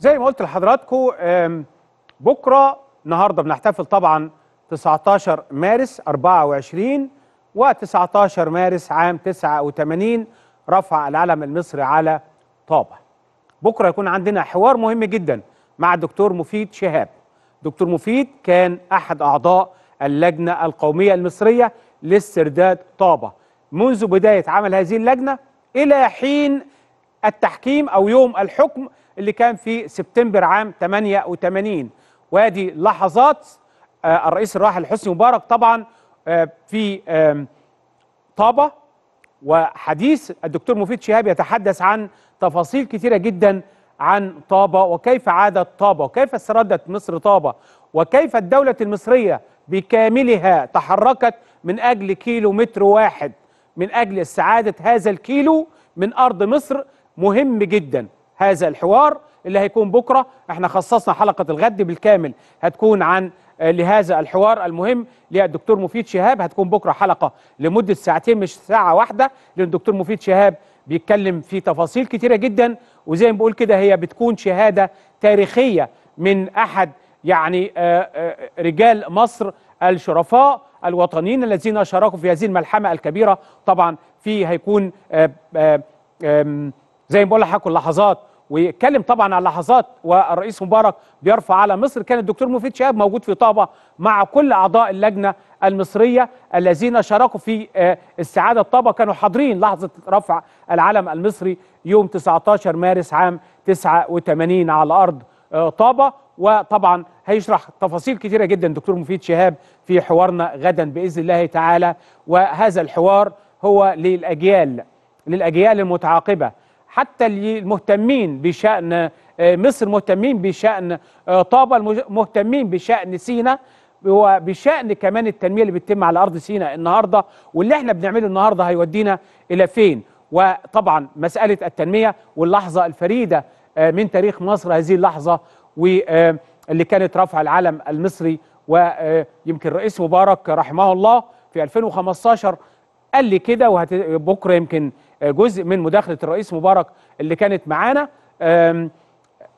زي ما قلت لحضراتكم بكره النهارده بنحتفل طبعا 19 مارس 24 و19 مارس عام 89 رفع العلم المصري على طابه. بكره يكون عندنا حوار مهم جدا مع الدكتور مفيد شهاب. دكتور مفيد كان احد اعضاء اللجنه القوميه المصريه لاسترداد طابه منذ بدايه عمل هذه اللجنه الى حين التحكيم أو يوم الحكم اللي كان في سبتمبر عام 88 وادي لحظات آه، الرئيس الراحل حسني مبارك طبعا آه، في طابة وحديث الدكتور مفيد شهاب يتحدث عن تفاصيل كثيرة جدا عن طابة وكيف عادت طابة وكيف استردت مصر طابة وكيف الدولة المصرية بكاملها تحركت من أجل كيلو متر واحد من أجل استعادة هذا الكيلو من أرض مصر مهم جدا هذا الحوار اللي هيكون بكرة احنا خصصنا حلقة الغد بالكامل هتكون عن آه، لهذا الحوار المهم للدكتور مفيد شهاب هتكون بكرة حلقة لمدة ساعتين مش ساعة واحدة لأن الدكتور مفيد شهاب بيتكلم في تفاصيل كتيرة جدا وزي ما بقول كده هي بتكون شهادة تاريخية من أحد يعني آه، آه، رجال مصر الشرفاء الوطنيين الذين شاركوا في هذه الملحمة الكبيرة طبعا في هيكون زي ما بقول لحضرتك اللحظات ويتكلم طبعا على اللحظات والرئيس مبارك بيرفع على مصر كان الدكتور مفيد شهاب موجود في طابه مع كل اعضاء اللجنه المصريه الذين شاركوا في آه، استعاده الطابه كانوا حاضرين لحظه رفع العلم المصري يوم 19 مارس عام 89 على ارض آه، طابه وطبعا هيشرح تفاصيل كثيره جدا دكتور مفيد شهاب في حوارنا غدا باذن الله تعالى وهذا الحوار هو للاجيال للاجيال المتعاقبه حتى المهتمين بشأن آه، مصر مهتمين بشأن آه، طابة مهتمين بشأن سينا وبشأن كمان التنمية اللي بتتم على أرض سينا النهاردة واللي احنا بنعمله النهاردة هيودينا إلى فين وطبعا مسألة التنمية واللحظة الفريدة آه، من تاريخ مصر هذه اللحظة واللي كانت رفع العلم المصري ويمكن رئيس مبارك رحمه الله في 2015 قال لي كده وهت... بكره يمكن جزء من مداخله الرئيس مبارك اللي كانت معانا آه،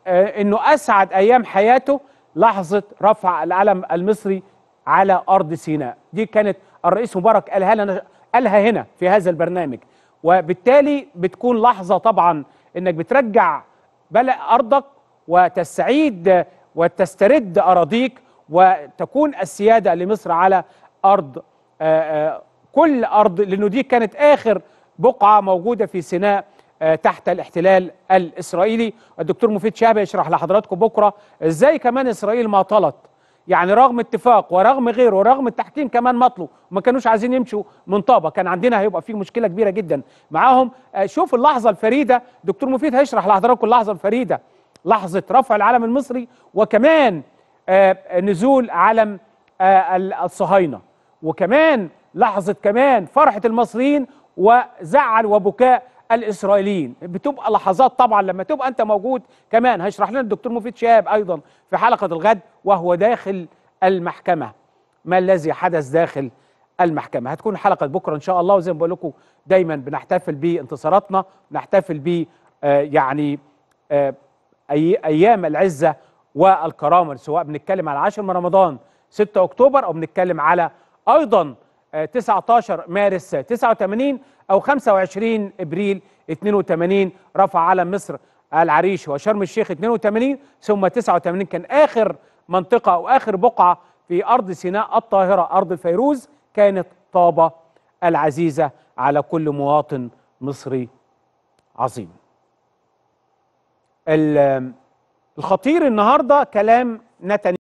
انه اسعد ايام حياته لحظه رفع العلم المصري على ارض سيناء دي كانت الرئيس مبارك قالها لنا قالها هنا في هذا البرنامج وبالتالي بتكون لحظه طبعا انك بترجع بلق ارضك وتستعيد وتسترد اراضيك وتكون السياده لمصر على ارض آه، آه، كل أرض لأنه دي كانت آخر بقعة موجودة في سيناء آه، تحت الاحتلال الإسرائيلي الدكتور مفيد شهاب يشرح لحضراتكم بكرة إزاي كمان إسرائيل ما طلت يعني رغم اتفاق ورغم غيره ورغم التحكيم كمان مطلوا ما كانوش عايزين يمشوا من طابه كان عندنا هيبقى في مشكله كبيره جدا معاهم آه، شوف اللحظه الفريده دكتور مفيد هيشرح لحضراتكم اللحظه الفريده لحظه رفع العلم المصري وكمان آه، نزول علم الصهاينه وكمان لحظة كمان فرحة المصريين وزعل وبكاء الاسرائيليين بتبقى لحظات طبعا لما تبقى انت موجود كمان هيشرح لنا الدكتور مفيد شهاب ايضا في حلقه الغد وهو داخل المحكمه ما الذي حدث داخل المحكمه هتكون حلقه بكره ان شاء الله وزي ما بقول لكم دايما بنحتفل بانتصاراتنا بنحتفل ب آه يعني آه أي ايام العزه والكرامه سواء بنتكلم على 10 من رمضان 6 اكتوبر او بنتكلم على ايضا 19 مارس 89 او 25 ابريل 82 رفع علم مصر العريش وشرم الشيخ 82 ثم 89 كان اخر منطقه او اخر بقعه في ارض سيناء الطاهره ارض الفيروز كانت طابه العزيزه على كل مواطن مصري عظيم. الخطير النهارده كلام نتنياهو